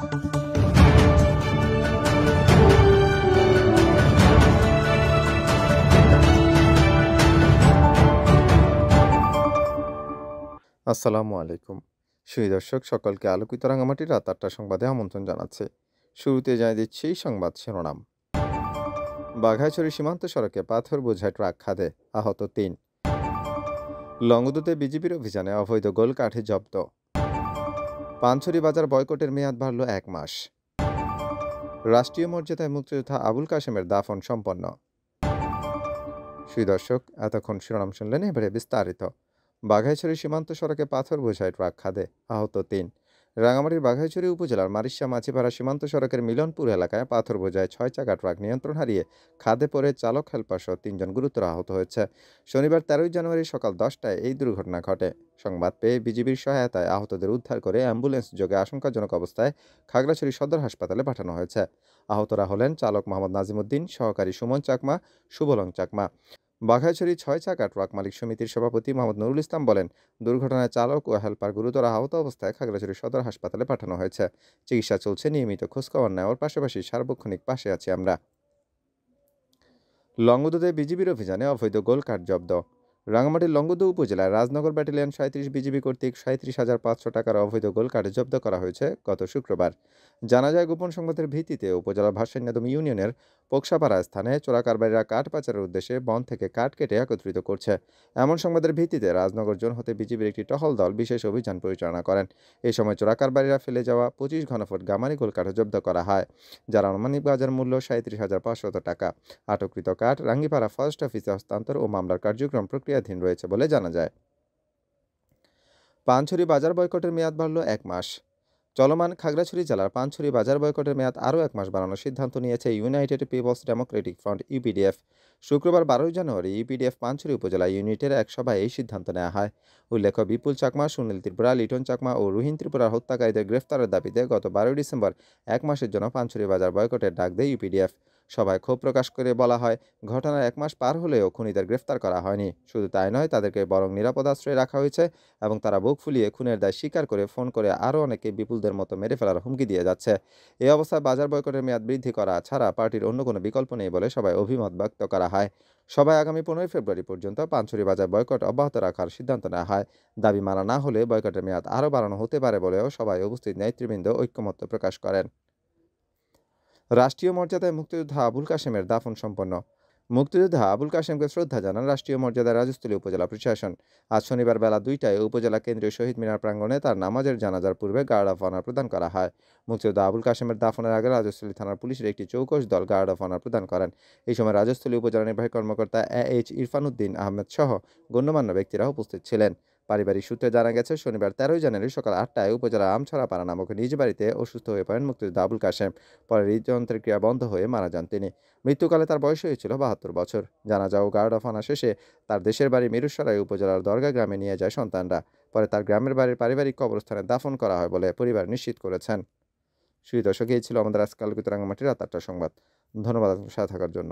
আসসালামু আলাইকুম সুদর্শক দর্শক সকলকে আলোকিত রাঙামাটি রাত আটটা সংবাদে আমন্ত্রণ জানাচ্ছে শুরুতে জানিয়ে দিচ্ছি সংবাদ শিরোনাম বাঘাইছড়ি সীমান্ত সড়কে পাথর বোঝায় ট্রাক খাদে আহত তিন লংদুতে বিজেপির অভিযানে অবৈধ কাঠে জব্দ পানছড়ি বাজার বয়কটের মেয়াদ বাড়ল এক মাস রাষ্ট্রীয় মর্যাদায় মুক্তিযোদ্ধা আবুল কাশেমের দাফন সম্পন্ন সুদর্শক এতক্ষণ শিরোনাম শুনলেন এবারে বিস্তারিত বাঘাইছড়ি সীমান্ত সড়কে পাথর বোঝায় ট্রাক খাদে আহত তিন রাঙামাটির বাঘাইছড়ি উপজেলার মারিশা মাছিপাড়া সীমান্ত সড়কের মিলনপুর এলাকায় পাথর বোঝায় ছয় চাকা ট্রাক নিয়ন্ত্রণ হারিয়ে খাদে পড়ে চালক সহ তিনজন গুরুতর আহত হয়েছে শনিবার তেরোই জানুয়ারি সকাল দশটায় এই দুর্ঘটনা ঘটে সংবাদ পেয়ে বিজিবির সহায়তায় আহতদের উদ্ধার করে অ্যাম্বুলেন্স যোগে আশঙ্কাজনক অবস্থায় খাগড়াছড়ি সদর হাসপাতালে পাঠানো হয়েছে আহতরা হলেন চালক মোহাম্মদ নাজিমুদ্দিন সহকারী সুমন চাকমা শুভলং চাকমা বাঘাইছড়ি ছয় চাকা ট্রাক মালিক সমিতির সভাপতি মোহাম্মদ নুরুল ইসলাম বলেন দুর্ঘটনায় চালক ও হেলপার গুরুতর আহত অবস্থায় খাগড়াছড়ি সদর হাসপাতালে পাঠানো হয়েছে চিকিৎসা চলছে নিয়মিত খোঁজখবর নেওয়ার পাশাপাশি সার্বক্ষণিক পাশে আছি আমরা লঙ্গদুতে বিজিবির অভিযানে অবৈধ গোল কার্ড জব্দ রাঙামাটির লঙ্গদু উপজেলায় রাজনগর ব্যাটালিয়ন সাঁত্রিশ বিজিবি কর্তৃক সাঁত্রিশ হাজার পাঁচশো টাকার অবৈধ গোল কার্ড জব্দ করা হয়েছে গত শুক্রবার জানা যায় গোপন সংবাদের ভিত্তিতে উপজেলার ভাষান্যাদম ইউনিয়নের পোকসাপাড়া স্থানে চোরাকারবারীরা কাঠ পাচারের উদ্দেশ্যে বন থেকে কাঠ কেটে একত্রিত করছে এমন সংবাদের ভিত্তিতে রাজনগর জোন হতে বিজিবির একটি টহল দল বিশেষ অভিযান পরিচালনা করেন এই সময় চোরাকারবারীরা ফেলে যাওয়া পঁচিশ ঘনফুট গামারি গোল কাঠ জব্দ করা হয় যার আনুমানিক বাজার মূল্য সাঁত্রিশ হাজার পাঁচশত টাকা আটককৃত কাঠ রাঙ্গিপাড়া ফার্স্ট অফিসে হস্তান্তর ও মামলার কার্যক্রম প্রক্রিয়াধীন রয়েছে বলে জানা যায় পানছড়ি বাজার বয়কটের মেয়াদ বাড়ল এক মাস চলমান খাগড়াছড়ি জেলার পানছড়ি বাজার বয়কটের মেয়াদ আরও এক মাস বাড়ানোর সিদ্ধান্ত নিয়েছে United People's Democratic Front UPDF শুক্রবার বারোই জানুয়ারি ইউপিডিএফ পানছড়ি উপজেলা ইউনিটের এক সভায় এই সিদ্ধান্ত নেওয়া হয় উল্লেখ্য বিপুল চাকমা সুনীল ত্রিপুরা লিটন চাকমা ও রোহিন ত্রিপুরার হত্যাকারীদের গ্রেফতারের দাবিতে গত বারোই ডিসেম্বর এক মাসের জন্য পানছড়ি বাজার বয়কটের ডাক দেয় ইউপিডিএফ সভায় ক্ষোভ প্রকাশ করে বলা হয় ঘটনার এক মাস পার হলেও খুনিদের গ্রেফতার করা হয়নি শুধু তাই নয় তাদেরকে বরং নিরাপদ আশ্রয়ে রাখা হয়েছে এবং তারা বুক ফুলিয়ে খুনের দায় স্বীকার করে ফোন করে আরও অনেকে বিপুলদের মতো মেরে ফেলার হুমকি দিয়ে যাচ্ছে এই অবস্থায় বাজার বয়কটের মেয়াদ বৃদ্ধি করা ছাড়া পার্টির অন্য কোনো বিকল্প নেই বলে সবাই অভিমত ব্যক্ত করা হয় সবাই আগামী পনেরোই ফেব্রুয়ারি পর্যন্ত পাঞ্চুরি বাজার বয়কট অব্যাহত রাখার সিদ্ধান্ত নেওয়া হয় দাবি মানা না হলে বয়কটের মেয়াদ আরও বাড়ানো হতে পারে বলেও সবাই উপস্থিত নেতৃবৃন্দ ঐক্যমত্য প্রকাশ করেন রাষ্ট্রীয় মর্যাদায় মুক্তিযোদ্ধা আবুল কাশেমের দাফন সম্পন্ন মুক্তিযোদ্ধা আবুল কাশেমকে শ্রদ্ধা জানান রাষ্ট্রীয় মর্যাদায় রাজস্থলী উপজেলা প্রশাসন আজ শনিবার বেলা দুইটায় উপজেলা কেন্দ্রীয় শহীদ মিনার প্রাঙ্গণে তার নামাজের জানাজার পূর্বে গার্ড অফ অনার প্রদান করা হয় মুক্তিযোদ্ধা আবুল কাশেমের দাফনের আগে রাজস্থলী থানার পুলিশের একটি চৌকশ দল গার্ড অফ অনার প্রদান করেন এই সময় রাজস্থলী উপজেলা নির্বাহী কর্মকর্তা এ এইচ ইরফানুদ্দিন আহমেদ সহ গণ্যমান্য ব্যক্তিরা উপস্থিত ছিলেন পারিবারিক সূত্রে জানা গেছে শনিবার তেরোই জানুয়ারি সকাল আটটায় উপজেলা আমছড়াপাড়া নামক নিজ বাড়িতে অসুস্থ হয়ে পড়েন মুক্তিযোদ্ধা আবুল কাশেম পরে হৃদযন্ত্রের ক্রিয়া বন্ধ হয়ে মারা যান তিনি মৃত্যুকালে তার বয়স হয়েছিল বাহাত্তর বছর জানা যাও গার্ড অফ আনা শেষে তার দেশের বাড়ি মিরুসরাই উপজেলার দরগা গ্রামে নিয়ে যায় সন্তানরা পরে তার গ্রামের বাড়ির পারিবারিক কবরস্থানে দাফন করা হয় বলে পরিবার নিশ্চিত করেছেন সুই দর্শক ছিল আমাদের আজকাল আলোকিত রাঙামাটির রাত আটটা সংবাদ ধন্যবাদ আপনার সাথে থাকার জন্য